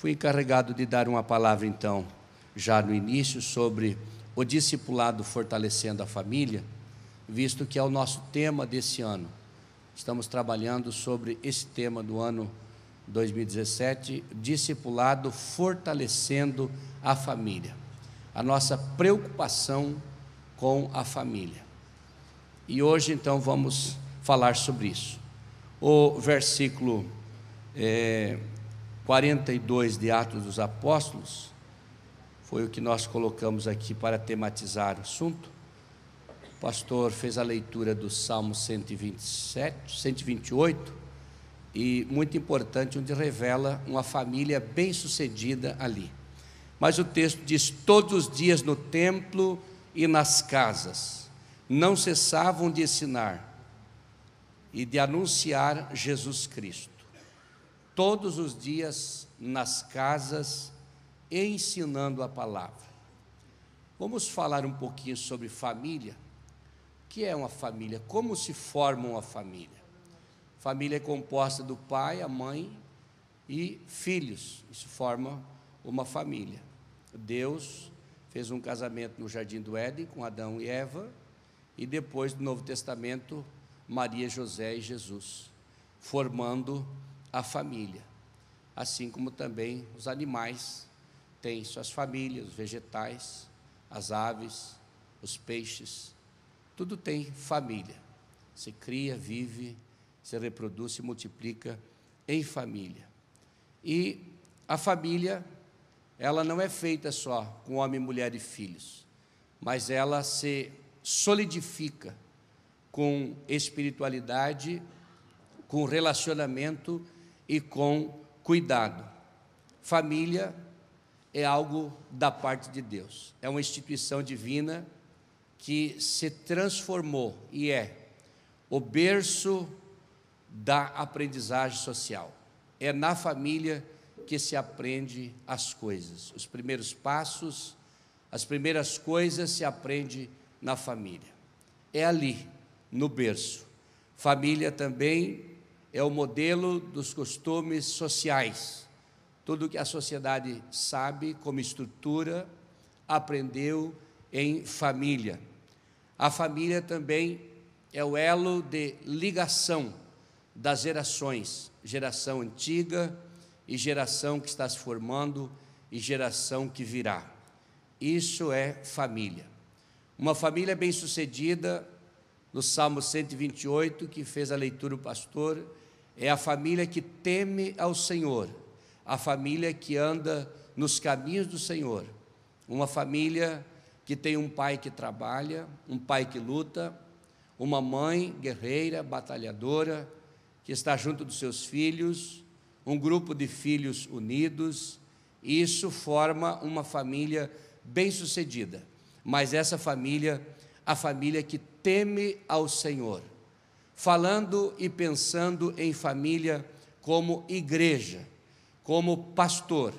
Fui encarregado de dar uma palavra, então, já no início, sobre o discipulado fortalecendo a família, visto que é o nosso tema desse ano. Estamos trabalhando sobre esse tema do ano 2017, discipulado fortalecendo a família. A nossa preocupação com a família. E hoje, então, vamos falar sobre isso. O versículo é, 42 de Atos dos Apóstolos, foi o que nós colocamos aqui para tematizar o assunto. O pastor fez a leitura do Salmo 127, 128, e muito importante, onde revela uma família bem-sucedida ali. Mas o texto diz: Todos os dias no templo e nas casas, não cessavam de ensinar e de anunciar Jesus Cristo todos os dias nas casas, ensinando a palavra. Vamos falar um pouquinho sobre família. O que é uma família? Como se forma uma família? Família é composta do pai, a mãe e filhos. Isso forma uma família. Deus fez um casamento no Jardim do Éden com Adão e Eva, e depois do Novo Testamento, Maria, José e Jesus, formando a família, assim como também os animais têm suas famílias, os vegetais, as aves, os peixes, tudo tem família. Se cria, vive, se reproduz, e multiplica em família. E a família, ela não é feita só com homem, mulher e filhos, mas ela se solidifica com espiritualidade, com relacionamento e com cuidado. Família é algo da parte de Deus, é uma instituição divina que se transformou e é o berço da aprendizagem social. É na família que se aprende as coisas. Os primeiros passos, as primeiras coisas se aprende na família. É ali, no berço. Família também é o modelo dos costumes sociais. Tudo que a sociedade sabe como estrutura, aprendeu em família. A família também é o elo de ligação das gerações, geração antiga e geração que está se formando e geração que virá. Isso é família. Uma família bem-sucedida, no Salmo 128, que fez a leitura o pastor, é a família que teme ao Senhor, a família que anda nos caminhos do Senhor, uma família que tem um pai que trabalha, um pai que luta, uma mãe guerreira, batalhadora, que está junto dos seus filhos, um grupo de filhos unidos, isso forma uma família bem-sucedida. Mas essa família, a família que teme ao Senhor, falando e pensando em família como igreja, como pastor,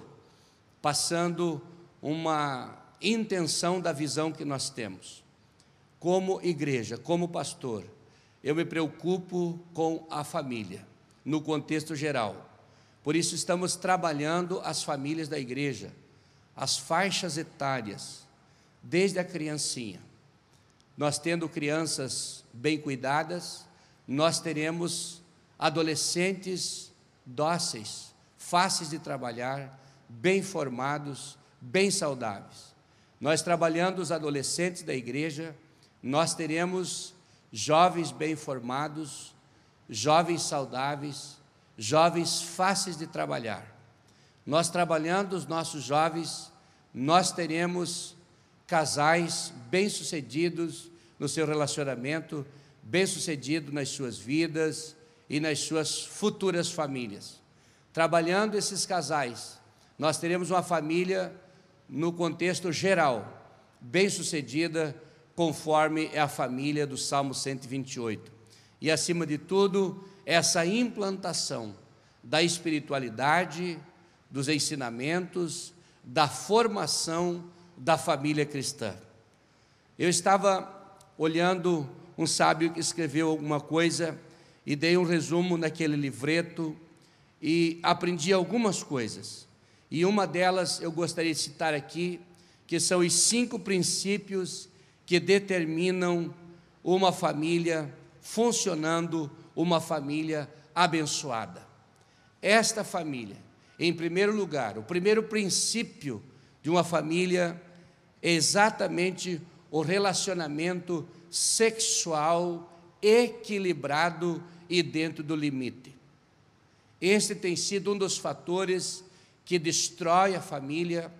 passando uma intenção da visão que nós temos. Como igreja, como pastor, eu me preocupo com a família, no contexto geral. Por isso, estamos trabalhando as famílias da igreja, as faixas etárias, desde a criancinha. Nós tendo crianças bem cuidadas, nós teremos adolescentes dóceis, fáceis de trabalhar, bem formados, bem saudáveis. Nós trabalhando os adolescentes da igreja, nós teremos jovens bem formados, jovens saudáveis, jovens fáceis de trabalhar. Nós trabalhando os nossos jovens, nós teremos casais bem-sucedidos no seu relacionamento, bem-sucedido nas suas vidas e nas suas futuras famílias. Trabalhando esses casais, nós teremos uma família no contexto geral, bem-sucedida, conforme é a família do Salmo 128. E acima de tudo, essa implantação da espiritualidade, dos ensinamentos, da formação da família cristã. Eu estava olhando um sábio que escreveu alguma coisa e dei um resumo naquele livreto e aprendi algumas coisas. E uma delas eu gostaria de citar aqui, que são os cinco princípios que determinam uma família funcionando, uma família abençoada. Esta família, em primeiro lugar, o primeiro princípio de uma família é exatamente o relacionamento sexual equilibrado e dentro do limite. Este tem sido um dos fatores que destrói a família,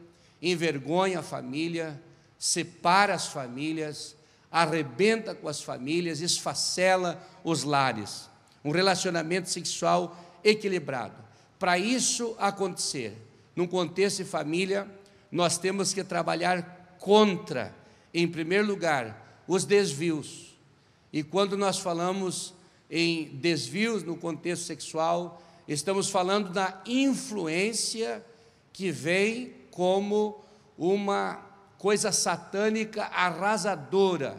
envergonha a família, separa as famílias, arrebenta com as famílias, esfacela os lares. Um relacionamento sexual equilibrado. Para isso acontecer, num contexto de família, nós temos que trabalhar contra, em primeiro lugar, os desvios. E quando nós falamos em desvios no contexto sexual, estamos falando da influência que vem como uma coisa satânica arrasadora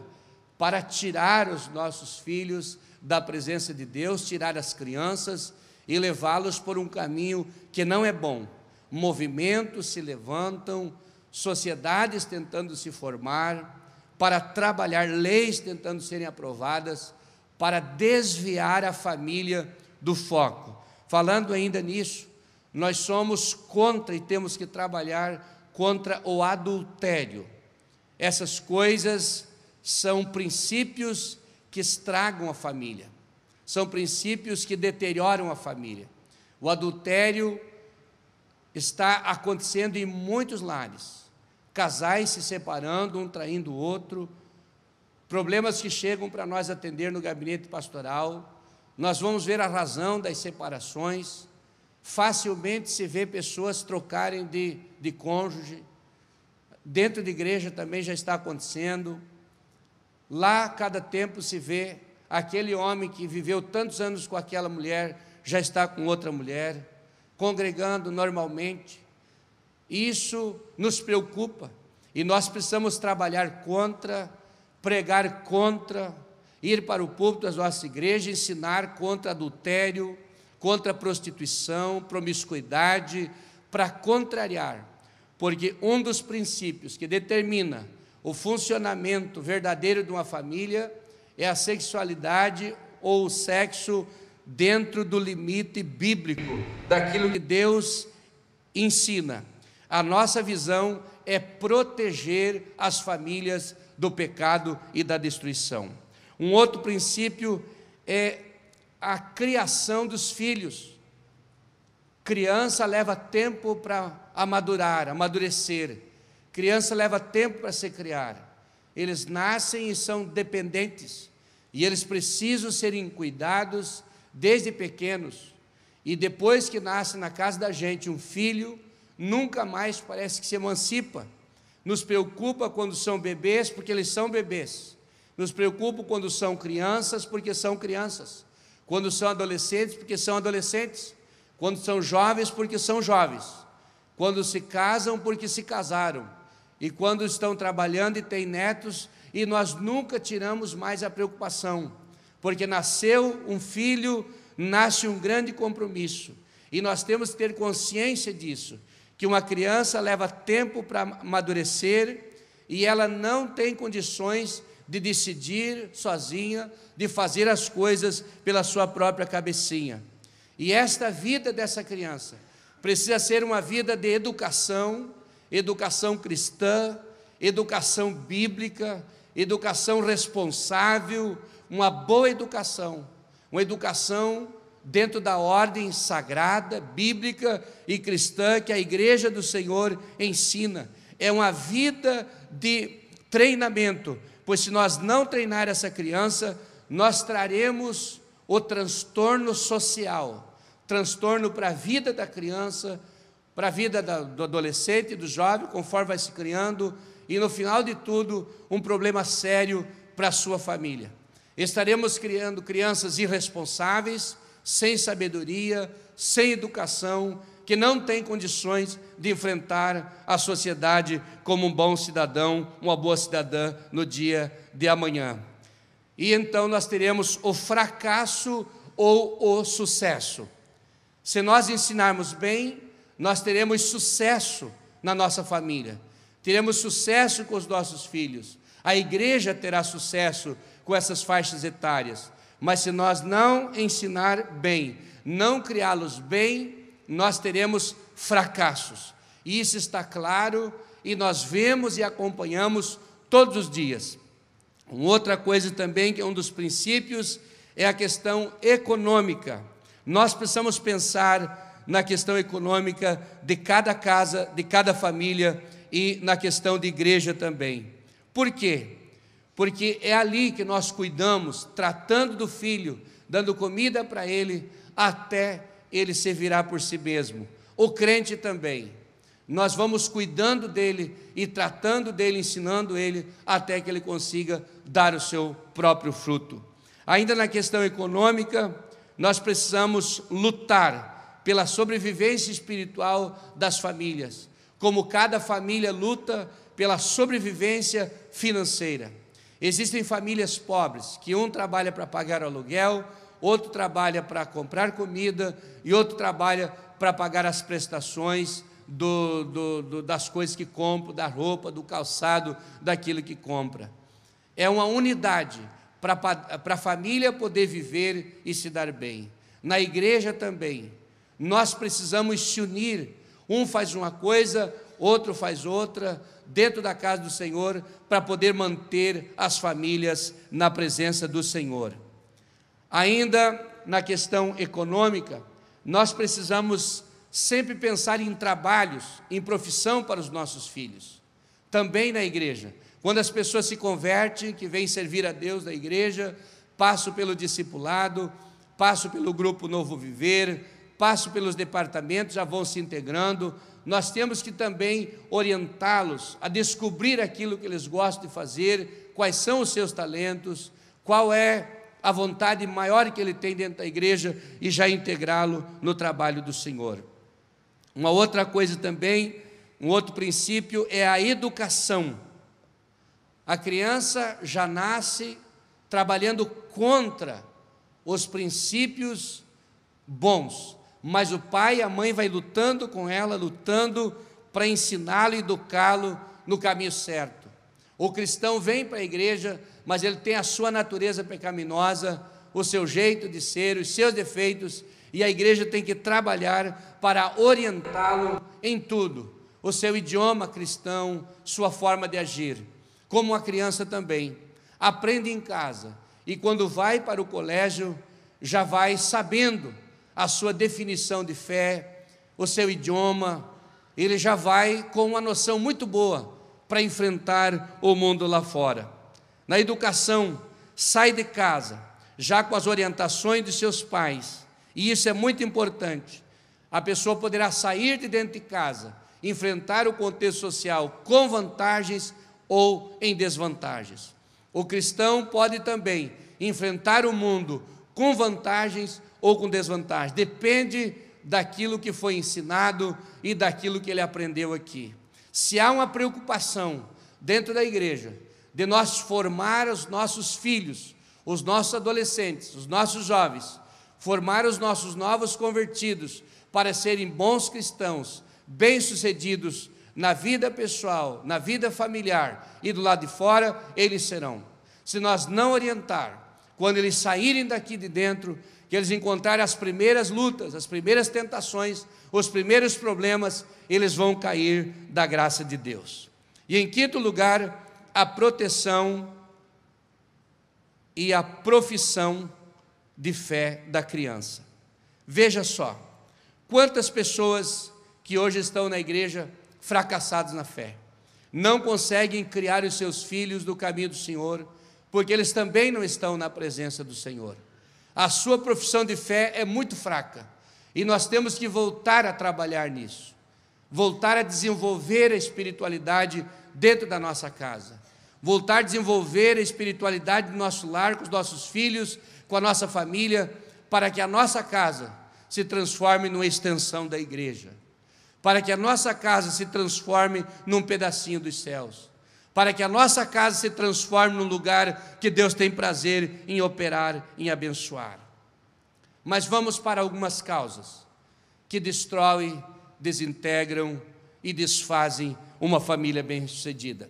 para tirar os nossos filhos da presença de Deus, tirar as crianças e levá-los por um caminho que não é bom. Movimentos se levantam, sociedades tentando se formar, para trabalhar leis tentando serem aprovadas, para desviar a família do foco. Falando ainda nisso, nós somos contra e temos que trabalhar contra o adultério. Essas coisas são princípios que estragam a família, são princípios que deterioram a família. O adultério está acontecendo em muitos lares casais se separando, um traindo o outro, problemas que chegam para nós atender no gabinete pastoral. Nós vamos ver a razão das separações. Facilmente se vê pessoas trocarem de, de cônjuge. Dentro da igreja também já está acontecendo. Lá, cada tempo se vê aquele homem que viveu tantos anos com aquela mulher, já está com outra mulher, congregando normalmente isso nos preocupa e nós precisamos trabalhar contra, pregar contra, ir para o púlpito das nossas igrejas, ensinar contra adultério, contra prostituição, promiscuidade, para contrariar, porque um dos princípios que determina o funcionamento verdadeiro de uma família é a sexualidade ou o sexo dentro do limite bíblico daquilo que Deus ensina. A nossa visão é proteger as famílias do pecado e da destruição. Um outro princípio é a criação dos filhos. Criança leva tempo para amadurar, amadurecer. Criança leva tempo para se criar. Eles nascem e são dependentes, e eles precisam serem cuidados desde pequenos. E depois que nasce na casa da gente um filho, nunca mais parece que se emancipa. Nos preocupa quando são bebês, porque eles são bebês. Nos preocupa quando são crianças, porque são crianças. Quando são adolescentes, porque são adolescentes. Quando são jovens, porque são jovens. Quando se casam, porque se casaram. E quando estão trabalhando e têm netos, e nós nunca tiramos mais a preocupação, porque nasceu um filho, nasce um grande compromisso. E nós temos que ter consciência disso que uma criança leva tempo para amadurecer e ela não tem condições de decidir sozinha, de fazer as coisas pela sua própria cabecinha. E esta vida dessa criança precisa ser uma vida de educação, educação cristã, educação bíblica, educação responsável, uma boa educação, uma educação dentro da ordem sagrada, bíblica e cristã que a Igreja do Senhor ensina. É uma vida de treinamento, pois se nós não treinar essa criança, nós traremos o transtorno social, transtorno para a vida da criança, para a vida do adolescente, do jovem, conforme vai se criando, e no final de tudo, um problema sério para a sua família. Estaremos criando crianças irresponsáveis, sem sabedoria, sem educação, que não tem condições de enfrentar a sociedade como um bom cidadão, uma boa cidadã no dia de amanhã. E então nós teremos o fracasso ou o sucesso. Se nós ensinarmos bem, nós teremos sucesso na nossa família, teremos sucesso com os nossos filhos, a igreja terá sucesso com essas faixas etárias. Mas se nós não ensinar bem, não criá-los bem, nós teremos fracassos. Isso está claro e nós vemos e acompanhamos todos os dias. Uma outra coisa também que é um dos princípios é a questão econômica. Nós precisamos pensar na questão econômica de cada casa, de cada família e na questão de igreja também. Por quê? porque é ali que nós cuidamos, tratando do filho, dando comida para ele, até ele se virar por si mesmo. O crente também. Nós vamos cuidando dele e tratando dele, ensinando ele, até que ele consiga dar o seu próprio fruto. Ainda na questão econômica, nós precisamos lutar pela sobrevivência espiritual das famílias, como cada família luta pela sobrevivência financeira. Existem famílias pobres que um trabalha para pagar aluguel, outro trabalha para comprar comida e outro trabalha para pagar as prestações do, do, do, das coisas que compra, da roupa, do calçado, daquilo que compra. É uma unidade para, para a família poder viver e se dar bem. Na igreja também. Nós precisamos se unir. Um faz uma coisa, outro faz outra, dentro da casa do Senhor, para poder manter as famílias na presença do Senhor. Ainda na questão econômica, nós precisamos sempre pensar em trabalhos, em profissão para os nossos filhos. Também na igreja. Quando as pessoas se convertem, que vêm servir a Deus na igreja, passo pelo discipulado, passo pelo grupo Novo Viver, passo pelos departamentos, já vão se integrando, nós temos que também orientá-los a descobrir aquilo que eles gostam de fazer, quais são os seus talentos, qual é a vontade maior que ele tem dentro da igreja e já integrá-lo no trabalho do Senhor. Uma outra coisa também, um outro princípio é a educação. A criança já nasce trabalhando contra os princípios bons, mas o pai e a mãe vai lutando com ela, lutando para ensiná-lo e educá-lo no caminho certo. O cristão vem para a igreja, mas ele tem a sua natureza pecaminosa, o seu jeito de ser, os seus defeitos, e a igreja tem que trabalhar para orientá-lo em tudo, o seu idioma cristão, sua forma de agir. Como a criança também aprende em casa e quando vai para o colégio já vai sabendo a sua definição de fé, o seu idioma, ele já vai com uma noção muito boa para enfrentar o mundo lá fora. Na educação, sai de casa, já com as orientações de seus pais, e isso é muito importante. A pessoa poderá sair de dentro de casa, enfrentar o contexto social com vantagens ou em desvantagens. O cristão pode também enfrentar o mundo com vantagens ou com desvantagem, depende daquilo que foi ensinado e daquilo que ele aprendeu aqui. Se há uma preocupação dentro da igreja de nós formar os nossos filhos, os nossos adolescentes, os nossos jovens, formar os nossos novos convertidos para serem bons cristãos, bem-sucedidos na vida pessoal, na vida familiar e do lado de fora, eles serão. Se nós não orientar, quando eles saírem daqui de dentro, que eles encontrarem as primeiras lutas, as primeiras tentações, os primeiros problemas, eles vão cair da graça de Deus. E em quinto lugar, a proteção e a profissão de fé da criança. Veja só, quantas pessoas que hoje estão na igreja fracassadas na fé, não conseguem criar os seus filhos do caminho do Senhor, porque eles também não estão na presença do Senhor a sua profissão de fé é muito fraca. E nós temos que voltar a trabalhar nisso, voltar a desenvolver a espiritualidade dentro da nossa casa, voltar a desenvolver a espiritualidade do nosso lar, com os nossos filhos, com a nossa família, para que a nossa casa se transforme numa extensão da igreja, para que a nossa casa se transforme num pedacinho dos céus para que a nossa casa se transforme num lugar que Deus tem prazer em operar, em abençoar. Mas vamos para algumas causas que destroem, desintegram e desfazem uma família bem-sucedida.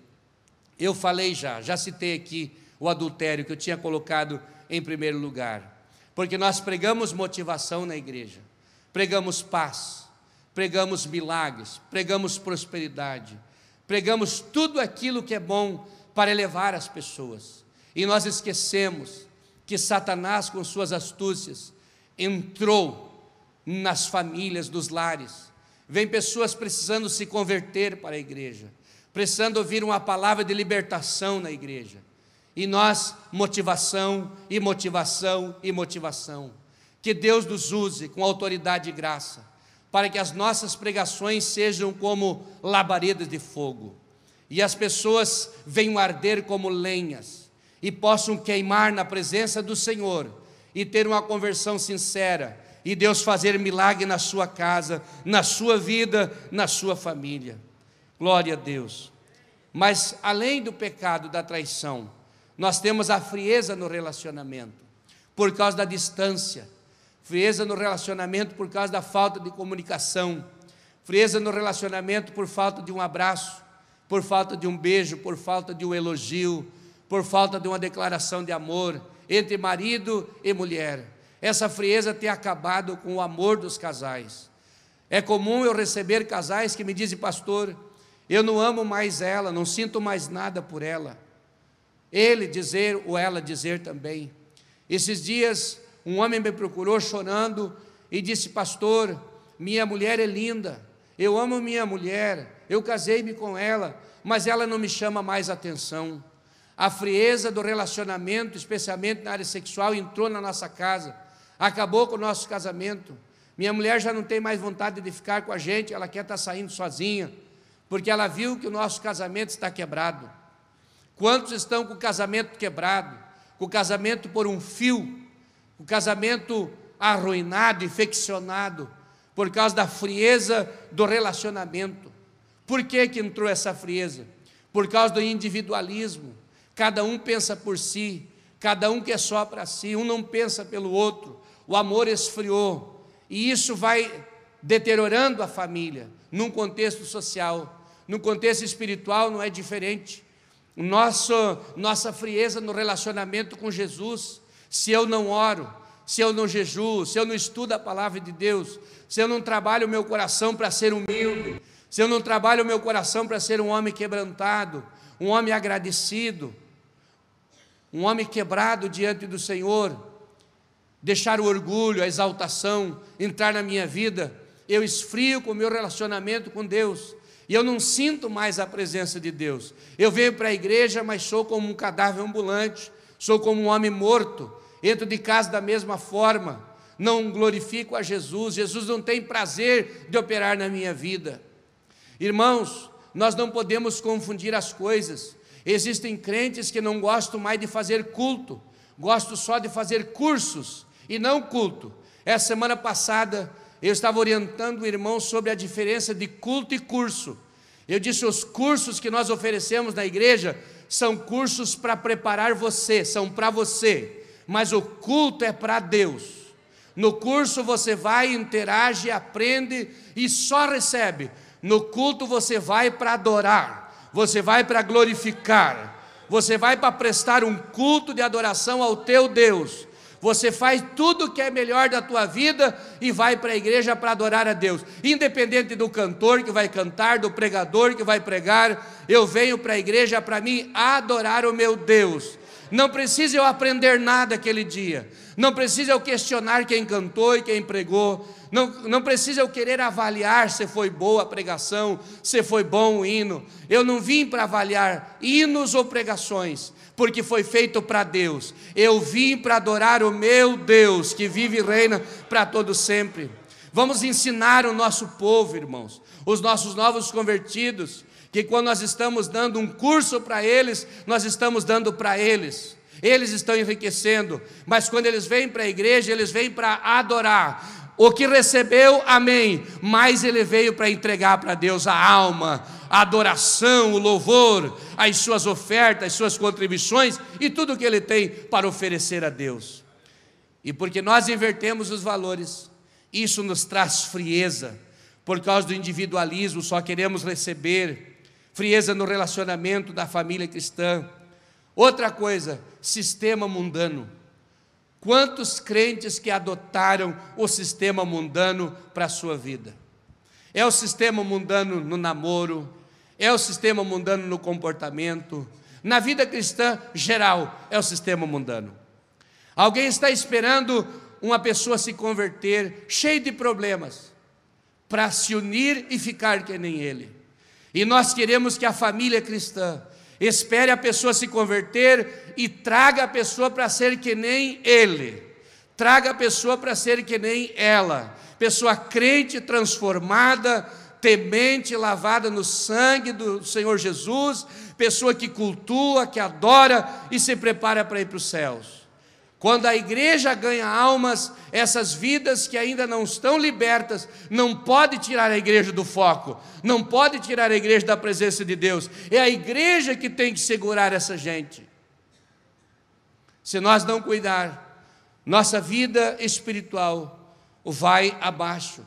Eu falei já, já citei aqui o adultério que eu tinha colocado em primeiro lugar, porque nós pregamos motivação na igreja, pregamos paz, pregamos milagres, pregamos prosperidade Pregamos tudo aquilo que é bom para elevar as pessoas. E nós esquecemos que Satanás, com suas astúcias, entrou nas famílias, nos lares. Vem pessoas precisando se converter para a igreja, precisando ouvir uma palavra de libertação na igreja. E nós, motivação e motivação e motivação. Que Deus nos use com autoridade e graça para que as nossas pregações sejam como labaredas de fogo, e as pessoas venham arder como lenhas, e possam queimar na presença do Senhor, e ter uma conversão sincera, e Deus fazer milagre na sua casa, na sua vida, na sua família. Glória a Deus. Mas além do pecado da traição, nós temos a frieza no relacionamento, por causa da distância, frieza no relacionamento por causa da falta de comunicação, frieza no relacionamento por falta de um abraço, por falta de um beijo, por falta de um elogio, por falta de uma declaração de amor entre marido e mulher. Essa frieza tem acabado com o amor dos casais. É comum eu receber casais que me dizem, pastor, eu não amo mais ela, não sinto mais nada por ela. Ele dizer ou ela dizer também. Esses dias um homem me procurou chorando e disse: Pastor, minha mulher é linda, eu amo minha mulher, eu casei-me com ela, mas ela não me chama mais atenção. A frieza do relacionamento, especialmente na área sexual, entrou na nossa casa, acabou com o nosso casamento. Minha mulher já não tem mais vontade de ficar com a gente, ela quer estar tá saindo sozinha, porque ela viu que o nosso casamento está quebrado. Quantos estão com o casamento quebrado, com o casamento por um fio, o casamento arruinado, infeccionado, por causa da frieza do relacionamento. Por que, que entrou essa frieza? Por causa do individualismo. Cada um pensa por si, cada um quer só para si, um não pensa pelo outro. O amor esfriou. E isso vai deteriorando a família, num contexto social. No contexto espiritual não é diferente. Nosso, nossa frieza no relacionamento com Jesus se eu não oro, se eu não jejuo, se eu não estudo a palavra de Deus, se eu não trabalho o meu coração para ser humilde, se eu não trabalho o meu coração para ser um homem quebrantado, um homem agradecido, um homem quebrado diante do Senhor, deixar o orgulho, a exaltação entrar na minha vida, eu esfrio com o meu relacionamento com Deus. E eu não sinto mais a presença de Deus. Eu venho para a igreja, mas sou como um cadáver ambulante, sou como um homem morto, entro de casa da mesma forma, não glorifico a Jesus, Jesus não tem prazer de operar na minha vida. Irmãos, nós não podemos confundir as coisas. Existem crentes que não gostam mais de fazer culto, gostam só de fazer cursos e não culto. Essa semana passada eu estava orientando o irmão sobre a diferença de culto e curso. Eu disse: os cursos que nós oferecemos na igreja são cursos para preparar você, são para você mas o culto é para Deus. No curso você vai, interage, aprende e só recebe. No culto você vai para adorar, você vai para glorificar, você vai para prestar um culto de adoração ao teu Deus. Você faz tudo o que é melhor da tua vida e vai para a igreja para adorar a Deus. Independente do cantor que vai cantar, do pregador que vai pregar, eu venho para a igreja para mim adorar o meu Deus. Não precisa eu aprender nada aquele dia. Não precisa eu questionar quem cantou e quem pregou. Não, não precisa eu querer avaliar se foi boa a pregação, se foi bom o hino. Eu não vim para avaliar hinos ou pregações, porque foi feito para Deus. Eu vim para adorar o meu Deus, que vive e reina para todo sempre. Vamos ensinar o nosso povo, irmãos, os nossos novos convertidos que quando nós estamos dando um curso para eles, nós estamos dando para eles. Eles estão enriquecendo, mas quando eles vêm para a igreja, eles vêm para adorar. O que recebeu, amém. Mas ele veio para entregar para Deus a alma, a adoração, o louvor, as suas ofertas, as suas contribuições e tudo o que ele tem para oferecer a Deus. E porque nós invertemos os valores, isso nos traz frieza. Por causa do individualismo, só queremos receber, frieza no relacionamento da família cristã. Outra coisa, sistema mundano. Quantos crentes que adotaram o sistema mundano para a sua vida? É o sistema mundano no namoro, é o sistema mundano no comportamento, na vida cristã geral, é o sistema mundano. Alguém está esperando uma pessoa se converter, cheio de problemas, para se unir e ficar que nem ele. E nós queremos que a família é cristã espere a pessoa se converter e traga a pessoa para ser que nem ele. Traga a pessoa para ser que nem ela. Pessoa crente, transformada, temente, lavada no sangue do Senhor Jesus, pessoa que cultua, que adora e se prepara para ir para os céus. Quando a igreja ganha almas, essas vidas que ainda não estão libertas, não pode tirar a igreja do foco, não pode tirar a igreja da presença de Deus. É a igreja que tem que segurar essa gente. Se nós não cuidar, nossa vida espiritual vai abaixo.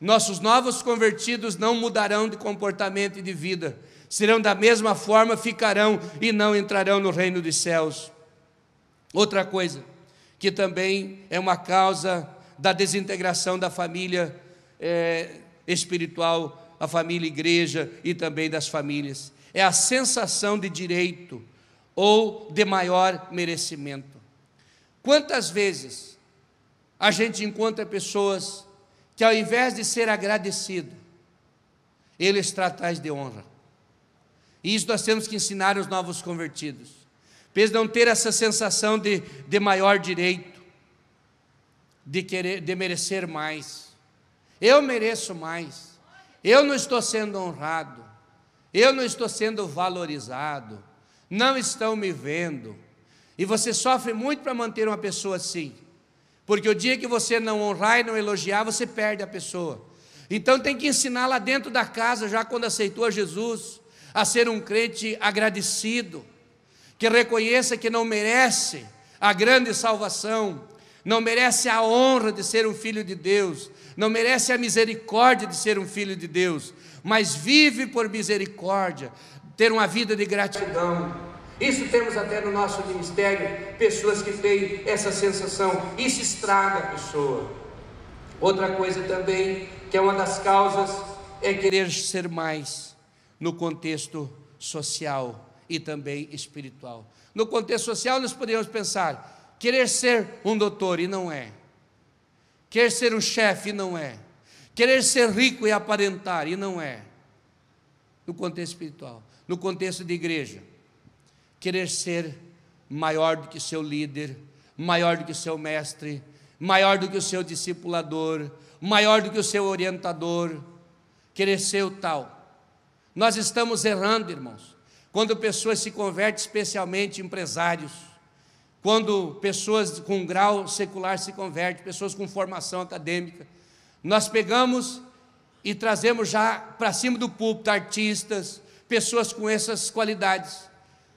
Nossos novos convertidos não mudarão de comportamento e de vida, serão da mesma forma, ficarão e não entrarão no reino dos céus. Outra coisa, que também é uma causa da desintegração da família é, espiritual, a família igreja e também das famílias. É a sensação de direito ou de maior merecimento. Quantas vezes a gente encontra pessoas que, ao invés de ser agradecido, eles tratam de honra. E isso nós temos que ensinar os novos convertidos para não ter essa sensação de, de maior direito, de, querer, de merecer mais. Eu mereço mais, eu não estou sendo honrado, eu não estou sendo valorizado, não estão me vendo. E você sofre muito para manter uma pessoa assim, porque o dia que você não honrar e não elogiar, você perde a pessoa. Então tem que ensinar lá dentro da casa, já quando aceitou a Jesus, a ser um crente agradecido que reconheça que não merece a grande salvação, não merece a honra de ser um filho de Deus, não merece a misericórdia de ser um filho de Deus, mas vive por misericórdia, ter uma vida de gratidão. Isso temos até no nosso ministério, pessoas que têm essa sensação, isso estraga a pessoa. Outra coisa também, que é uma das causas, é querer ser mais no contexto social e também espiritual. No contexto social, nós podemos pensar: querer ser um doutor e não é, querer ser um chefe e não é, querer ser rico e aparentar e não é. No contexto espiritual, no contexto de igreja, querer ser maior do que seu líder, maior do que seu mestre, maior do que o seu discipulador, maior do que o seu orientador, querer ser o tal. Nós estamos errando, irmãos. Quando pessoas se convertem, especialmente empresários, quando pessoas com grau secular se convertem, pessoas com formação acadêmica, nós pegamos e trazemos já para cima do púlpito artistas, pessoas com essas qualidades.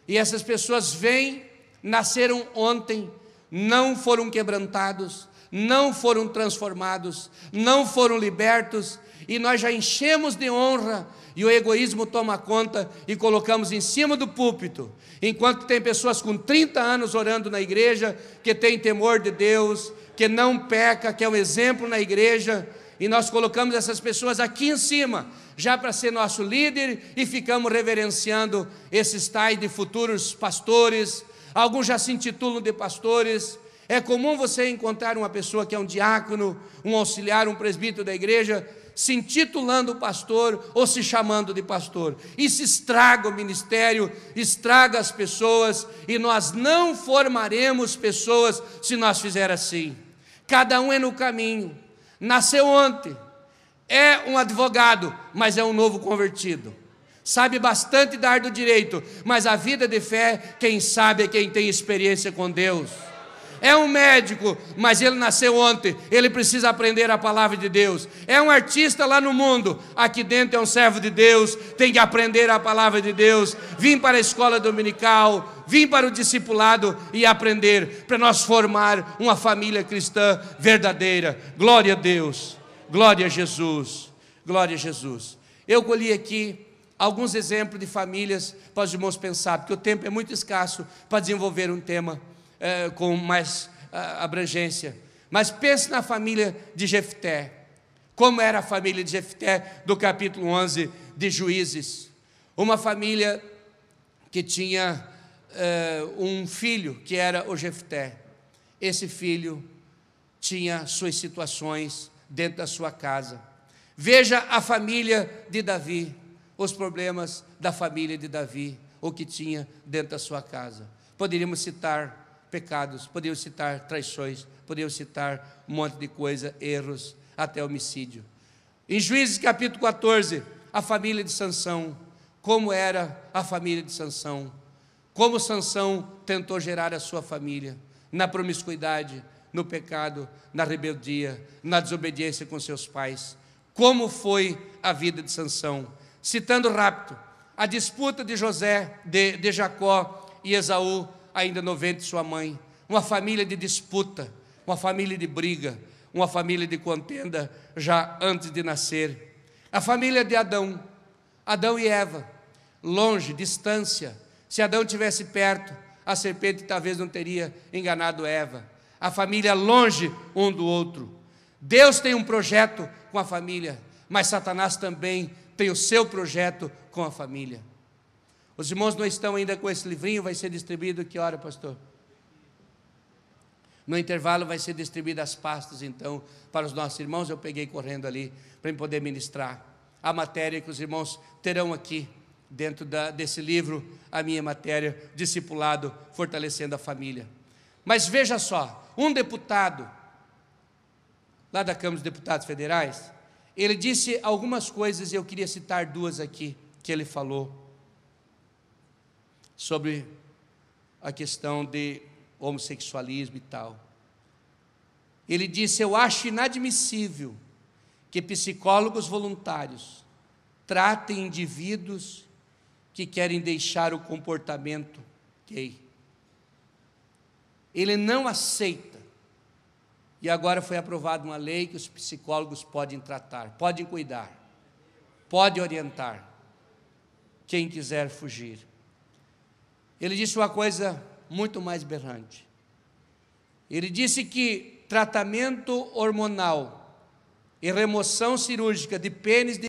E essas pessoas vêm, nasceram ontem, não foram quebrantados, não foram transformados, não foram libertos, e nós já enchemos de honra e o egoísmo toma conta e colocamos em cima do púlpito. Enquanto tem pessoas com 30 anos orando na igreja, que tem temor de Deus, que não peca, que é um exemplo na igreja, e nós colocamos essas pessoas aqui em cima, já para ser nosso líder e ficamos reverenciando esses tais de futuros pastores. Alguns já se intitulam de pastores, é comum você encontrar uma pessoa que é um diácono, um auxiliar, um presbítero da igreja, se intitulando pastor ou se chamando de pastor. Isso estraga o ministério, estraga as pessoas, e nós não formaremos pessoas se nós fizer assim. Cada um é no caminho. Nasceu ontem, é um advogado, mas é um novo convertido. Sabe bastante dar do direito, mas a vida de fé, quem sabe é quem tem experiência com Deus é um médico, mas ele nasceu ontem, ele precisa aprender a palavra de Deus. É um artista lá no mundo, aqui dentro é um servo de Deus, tem que aprender a palavra de Deus. Vim para a escola dominical, vim para o discipulado e aprender, para nós formar uma família cristã verdadeira. Glória a Deus, glória a Jesus, glória a Jesus. Eu colhi aqui alguns exemplos de famílias para os irmãos pensar, porque o tempo é muito escasso para desenvolver um tema é, com mais a, eh, abrangência. Mas pense na família de Jefté. Como era a família de Jefté do capítulo 11 de Juízes? Uma família que tinha eh, um filho, que era o Jefté. Esse filho tinha suas situações dentro da sua casa. Veja a família de Davi, os problemas da família de Davi, o que tinha dentro da sua casa. Poderíamos citar pecados, poderiam citar traições, poderiam citar um monte de coisa, erros, até homicídio. Em Juízes capítulo 14, a família de Sansão, como era a família de Sansão, como Sansão tentou gerar a sua família na promiscuidade, no pecado, na rebeldia, na desobediência com seus pais. Como foi a vida de Sansão? Citando rápido, a disputa de José, de, de Jacó e Esaú ainda no ventre de sua mãe. Uma família de disputa, uma família de briga, uma família de contenda já antes de nascer. A família de Adão, Adão e Eva, longe, distância. Se Adão tivesse perto, a serpente talvez não teria enganado Eva. A família longe um do outro. Deus tem um projeto com a família, mas Satanás também tem o seu projeto com a família. Os irmãos não estão ainda com esse livrinho, vai ser distribuído que hora, pastor? No intervalo vai ser distribuídas as pastas, então, para os nossos irmãos. Eu peguei correndo ali para poder ministrar a matéria que os irmãos terão aqui, dentro da, desse livro, a minha matéria, discipulado, fortalecendo a família. Mas veja só, um deputado, lá da Câmara dos Deputados Federais, ele disse algumas coisas e eu queria citar duas aqui que ele falou sobre a questão de homossexualismo e tal. Ele disse: Eu acho inadmissível que psicólogos voluntários tratem indivíduos que querem deixar o comportamento gay. Ele não aceita. E agora foi aprovada uma lei que os psicólogos podem tratar, podem cuidar, podem orientar quem quiser fugir ele disse uma coisa muito mais berrante. Ele disse que tratamento hormonal e remoção cirúrgica de pênis de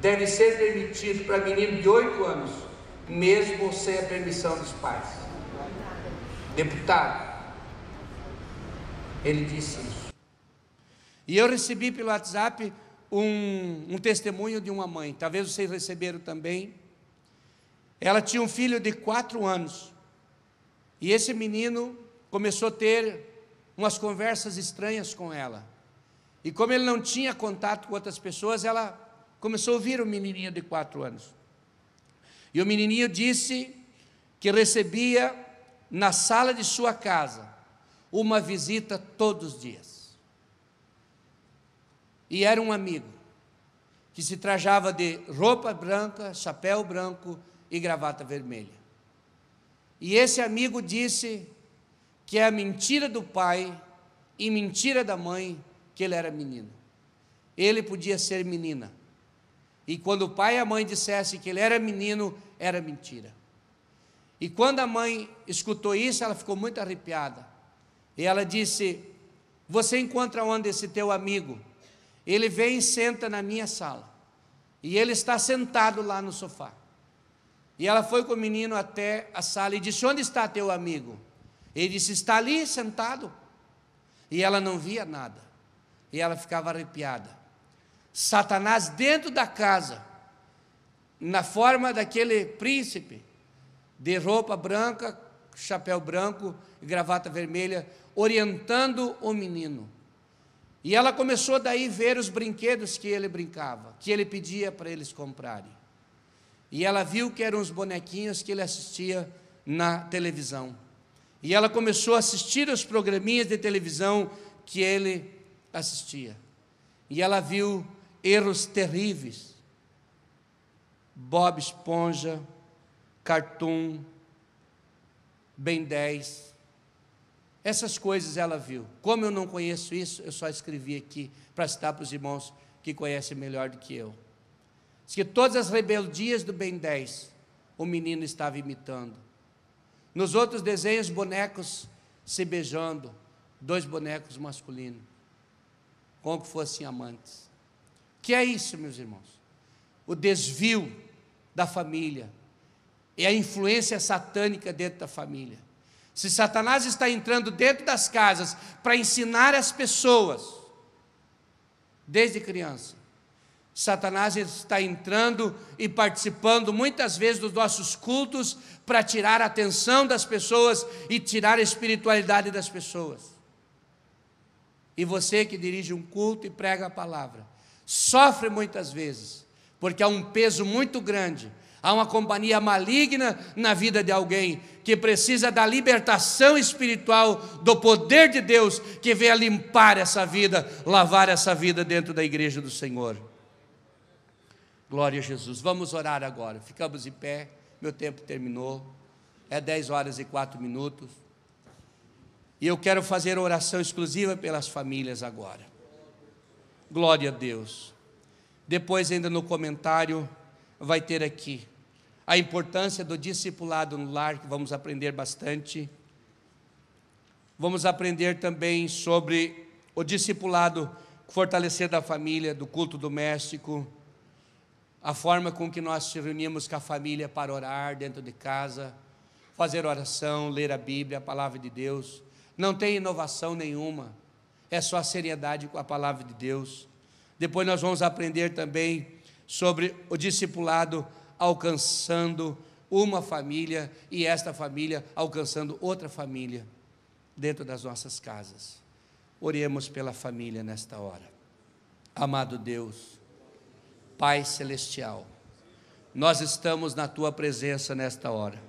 deve ser permitido para menino de 8 anos, mesmo sem a permissão dos pais. Deputado, ele disse isso. E eu recebi pelo WhatsApp um, um testemunho de uma mãe, talvez vocês receberam também ela tinha um filho de quatro anos. E esse menino começou a ter umas conversas estranhas com ela. E como ele não tinha contato com outras pessoas, ela começou a ouvir o menininho de quatro anos. E o menininho disse que recebia na sala de sua casa uma visita todos os dias. E era um amigo que se trajava de roupa branca, chapéu branco, e gravata vermelha. E esse amigo disse que é a mentira do pai e mentira da mãe que ele era menino. Ele podia ser menina. E quando o pai e a mãe dissessem que ele era menino, era mentira. E quando a mãe escutou isso, ela ficou muito arrepiada. E ela disse: Você encontra onde esse teu amigo? Ele vem e senta na minha sala. E ele está sentado lá no sofá. E ela foi com o menino até a sala e disse: Onde está teu amigo? Ele disse: Está ali sentado. E ela não via nada. E ela ficava arrepiada. Satanás dentro da casa, na forma daquele príncipe, de roupa branca, chapéu branco e gravata vermelha, orientando o menino. E ela começou daí ver os brinquedos que ele brincava, que ele pedia para eles comprarem. E ela viu que eram os bonequinhos que ele assistia na televisão. E ela começou a assistir os programinhas de televisão que ele assistia. E ela viu erros terríveis. Bob Esponja, Cartoon, Ben 10. Essas coisas ela viu. Como eu não conheço isso, eu só escrevi aqui para citar para os irmãos que conhecem melhor do que eu. Diz que todas as rebeldias do Ben 10 o menino estava imitando. Nos outros desenhos, bonecos se beijando, dois bonecos masculinos, como que fossem amantes. Que é isso, meus irmãos? O desvio da família e a influência satânica dentro da família. Se Satanás está entrando dentro das casas para ensinar as pessoas, desde criança, Satanás está entrando e participando muitas vezes dos nossos cultos para tirar a atenção das pessoas e tirar a espiritualidade das pessoas. E você que dirige um culto e prega a palavra, sofre muitas vezes, porque há um peso muito grande, há uma companhia maligna na vida de alguém que precisa da libertação espiritual, do poder de Deus que venha limpar essa vida, lavar essa vida dentro da igreja do Senhor. Glória a Jesus. Vamos orar agora. Ficamos em pé, meu tempo terminou. É 10 horas e 4 minutos. E eu quero fazer oração exclusiva pelas famílias agora. Glória a Deus. Depois, ainda no comentário, vai ter aqui a importância do discipulado no lar, que vamos aprender bastante. Vamos aprender também sobre o discipulado fortalecer da família, do culto doméstico a forma com que nós nos reunimos com a família para orar dentro de casa, fazer oração, ler a Bíblia, a palavra de Deus. Não tem inovação nenhuma, é só seriedade com a palavra de Deus. Depois nós vamos aprender também sobre o discipulado alcançando uma família e esta família alcançando outra família dentro das nossas casas. Oremos pela família nesta hora. Amado Deus, Pai Celestial. Nós estamos na tua presença nesta hora.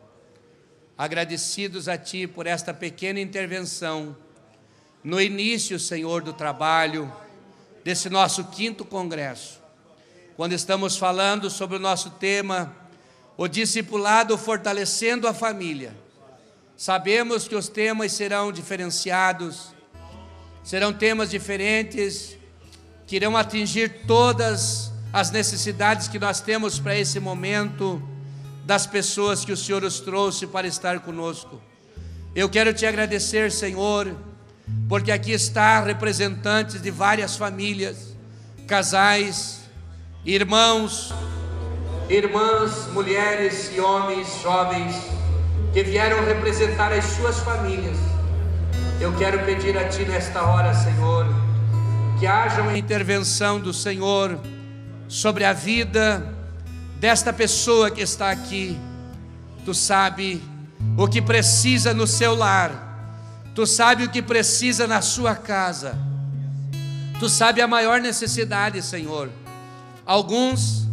Agradecidos a ti por esta pequena intervenção no início, Senhor, do trabalho desse nosso quinto congresso, quando estamos falando sobre o nosso tema, o discipulado fortalecendo a família. Sabemos que os temas serão diferenciados, serão temas diferentes, que irão atingir todas as necessidades que nós temos para esse momento, das pessoas que o Senhor nos trouxe para estar conosco. Eu quero te agradecer, Senhor, porque aqui está representantes de várias famílias, casais, irmãos, irmãs, mulheres e homens jovens que vieram representar as suas famílias. Eu quero pedir a Ti nesta hora, Senhor, que haja uma intervenção do Senhor sobre a vida desta pessoa que está aqui. Tu sabe o que precisa no seu lar. Tu sabe o que precisa na sua casa. Tu sabe a maior necessidade, Senhor. Alguns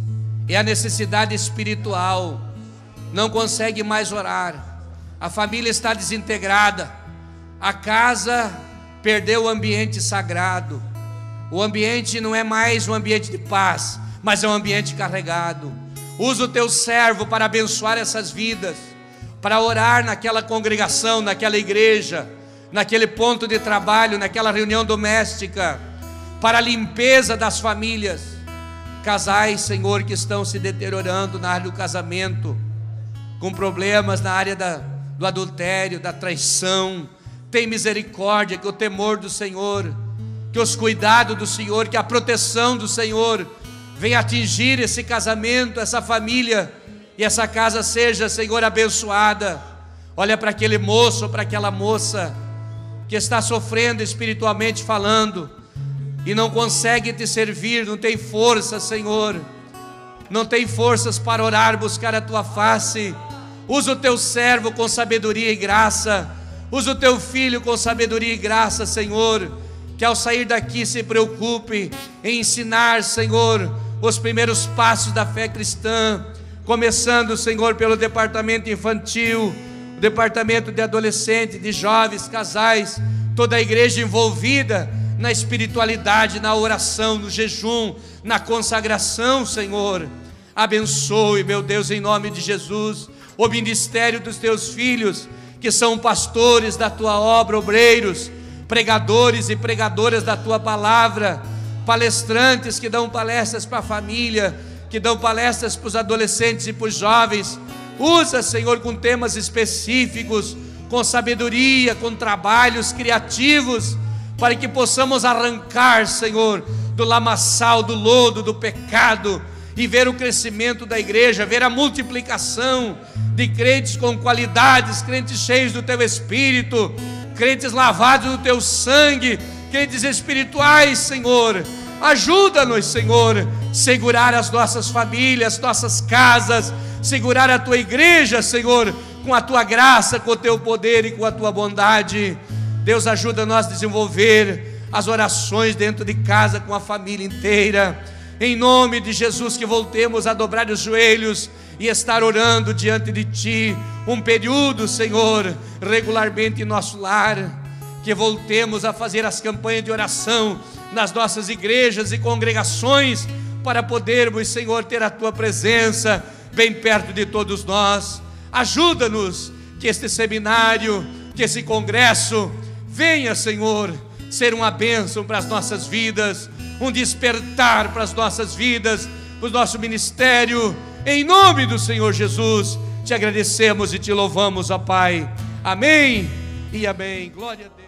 é a necessidade espiritual. Não consegue mais orar. A família está desintegrada. A casa perdeu o ambiente sagrado. O ambiente não é mais um ambiente de paz mas é um ambiente carregado. Usa o teu servo para abençoar essas vidas, para orar naquela congregação, naquela igreja, naquele ponto de trabalho, naquela reunião doméstica, para a limpeza das famílias. Casais, Senhor, que estão se deteriorando na área do casamento, com problemas na área da, do adultério, da traição. Tem misericórdia, que o temor do Senhor, que os cuidados do Senhor, que a proteção do Senhor venha atingir esse casamento, essa família, e essa casa seja, Senhor, abençoada. Olha para aquele moço, para aquela moça que está sofrendo espiritualmente falando e não consegue te servir, não tem força, Senhor. Não tem forças para orar, buscar a tua face. Usa o teu servo com sabedoria e graça. Usa o teu filho com sabedoria e graça, Senhor. Que ao sair daqui se preocupe em ensinar, Senhor, os primeiros passos da fé cristã, começando, Senhor, pelo departamento infantil, departamento de adolescentes, de jovens, casais, toda a igreja envolvida na espiritualidade, na oração, no jejum, na consagração, Senhor. Abençoe, meu Deus, em nome de Jesus, o ministério dos teus filhos, que são pastores da tua obra, obreiros, pregadores e pregadoras da tua palavra palestrantes que dão palestras para a família, que dão palestras para os adolescentes e para os jovens. Usa, Senhor, com temas específicos, com sabedoria, com trabalhos criativos, para que possamos arrancar, Senhor, do lamaçal, do lodo, do pecado e ver o crescimento da igreja, ver a multiplicação de crentes com qualidades, crentes cheios do teu espírito, crentes lavados do teu sangue, crentes espirituais, Senhor Ajuda-nos, Senhor, segurar as nossas famílias, nossas casas, segurar a tua igreja, Senhor, com a tua graça, com o teu poder e com a tua bondade. Deus, ajuda nós a desenvolver as orações dentro de casa com a família inteira. Em nome de Jesus, que voltemos a dobrar os joelhos e estar orando diante de Ti, um período, Senhor, regularmente em nosso lar, que voltemos a fazer as campanhas de oração nas nossas igrejas e congregações, para podermos, Senhor, ter a tua presença bem perto de todos nós. Ajuda-nos que este seminário, que esse congresso venha, Senhor, ser uma bênção para as nossas vidas, um despertar para as nossas vidas, para o nosso ministério. Em nome do Senhor Jesus, te agradecemos e te louvamos, ó Pai. Amém e amém. Glória a Deus.